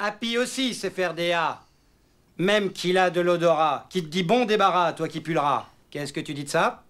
Happy aussi sait faire des A. Même qu'il a de l'odorat, qui te dit bon débarras, toi qui pullera. Qu'est-ce que tu dis de ça